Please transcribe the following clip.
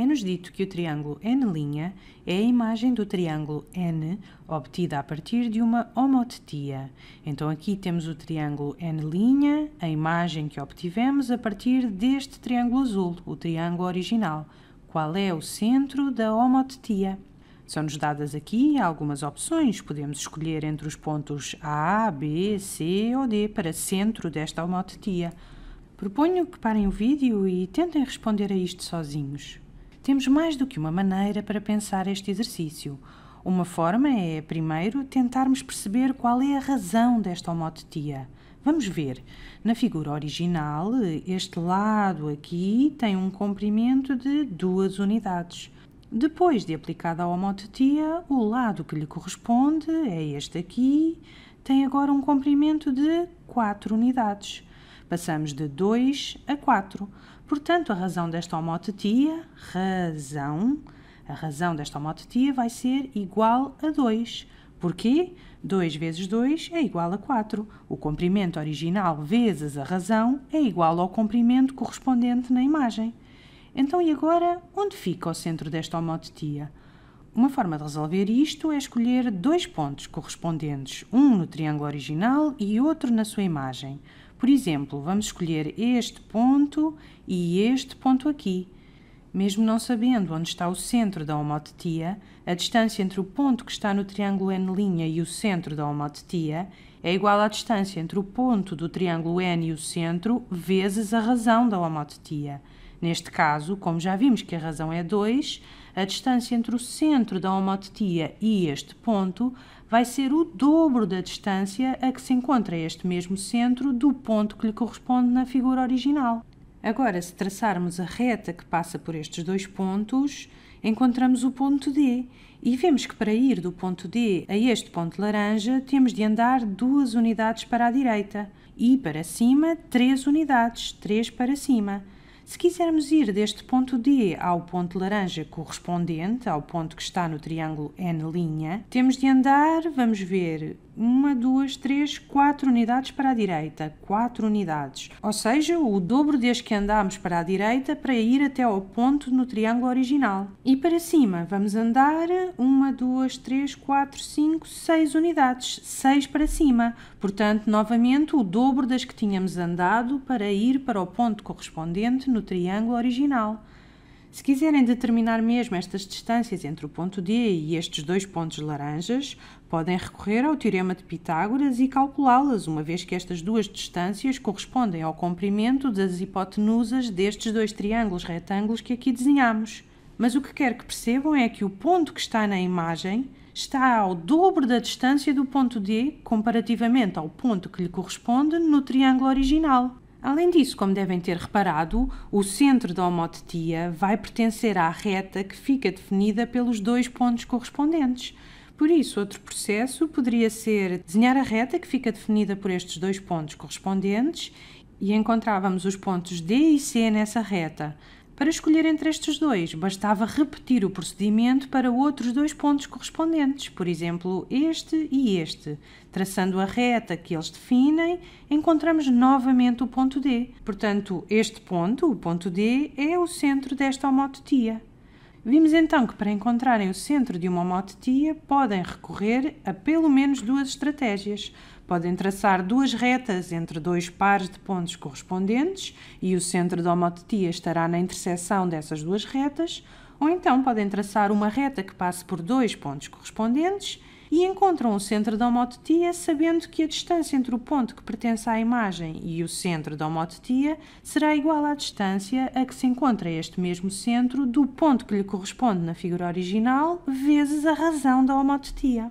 É-nos dito que o triângulo n' é a imagem do triângulo n obtida a partir de uma homotetia. Então aqui temos o triângulo n', a imagem que obtivemos a partir deste triângulo azul, o triângulo original. Qual é o centro da homotetia? São-nos dadas aqui algumas opções. Podemos escolher entre os pontos A, B, C ou D para centro desta homotetia. Proponho que parem o vídeo e tentem responder a isto sozinhos. Temos mais do que uma maneira para pensar este exercício. Uma forma é, primeiro, tentarmos perceber qual é a razão desta homotetia. Vamos ver. Na figura original, este lado aqui tem um comprimento de duas unidades. Depois de aplicada a homotetia, o lado que lhe corresponde é este aqui, tem agora um comprimento de 4 unidades. Passamos de 2 a 4. Portanto, a razão desta homotetia, razão, a razão desta homotetia vai ser igual a 2. Porquê? 2 vezes 2 é igual a 4. O comprimento original vezes a razão é igual ao comprimento correspondente na imagem. Então, e agora, onde fica o centro desta homotetia? Uma forma de resolver isto é escolher dois pontos correspondentes, um no triângulo original e outro na sua imagem. Por exemplo, vamos escolher este ponto e este ponto aqui. Mesmo não sabendo onde está o centro da homotetia, a distância entre o ponto que está no triângulo N' e o centro da homotetia é igual à distância entre o ponto do triângulo N e o centro vezes a razão da homotetia. Neste caso, como já vimos que a razão é 2, a distância entre o centro da homotetia e este ponto vai ser o dobro da distância a que se encontra este mesmo centro do ponto que lhe corresponde na figura original. Agora, se traçarmos a reta que passa por estes dois pontos, encontramos o ponto D e vemos que para ir do ponto D a este ponto laranja temos de andar duas unidades para a direita e para cima três unidades, três para cima. Se quisermos ir deste ponto D ao ponto laranja correspondente, ao ponto que está no triângulo N', temos de andar, vamos ver, uma, duas, três, quatro unidades para a direita, quatro unidades. Ou seja, o dobro desde que andámos para a direita para ir até ao ponto no triângulo original. E para cima, vamos andar uma, duas, três, quatro, cinco, seis unidades, seis para cima. Portanto, novamente, o dobro das que tínhamos andado para ir para o ponto correspondente no no triângulo original. Se quiserem determinar mesmo estas distâncias entre o ponto D e estes dois pontos laranjas, podem recorrer ao Teorema de Pitágoras e calculá-las, uma vez que estas duas distâncias correspondem ao comprimento das hipotenusas destes dois triângulos retângulos que aqui desenhamos. Mas o que quero que percebam é que o ponto que está na imagem está ao dobro da distância do ponto D comparativamente ao ponto que lhe corresponde no triângulo original. Além disso, como devem ter reparado, o centro da homotetia vai pertencer à reta que fica definida pelos dois pontos correspondentes. Por isso, outro processo poderia ser desenhar a reta que fica definida por estes dois pontos correspondentes e encontrávamos os pontos D e C nessa reta. Para escolher entre estes dois, bastava repetir o procedimento para outros dois pontos correspondentes, por exemplo, este e este. Traçando a reta que eles definem, encontramos novamente o ponto D. Portanto, este ponto, o ponto D, é o centro desta homototia. Vimos então que para encontrarem o centro de uma homotetia podem recorrer a pelo menos duas estratégias. Podem traçar duas retas entre dois pares de pontos correspondentes e o centro da homotetia estará na intersecção dessas duas retas, ou então podem traçar uma reta que passe por dois pontos correspondentes e encontram o centro da homotetia sabendo que a distância entre o ponto que pertence à imagem e o centro da homotetia será igual à distância a que se encontra este mesmo centro do ponto que lhe corresponde na figura original vezes a razão da homotetia.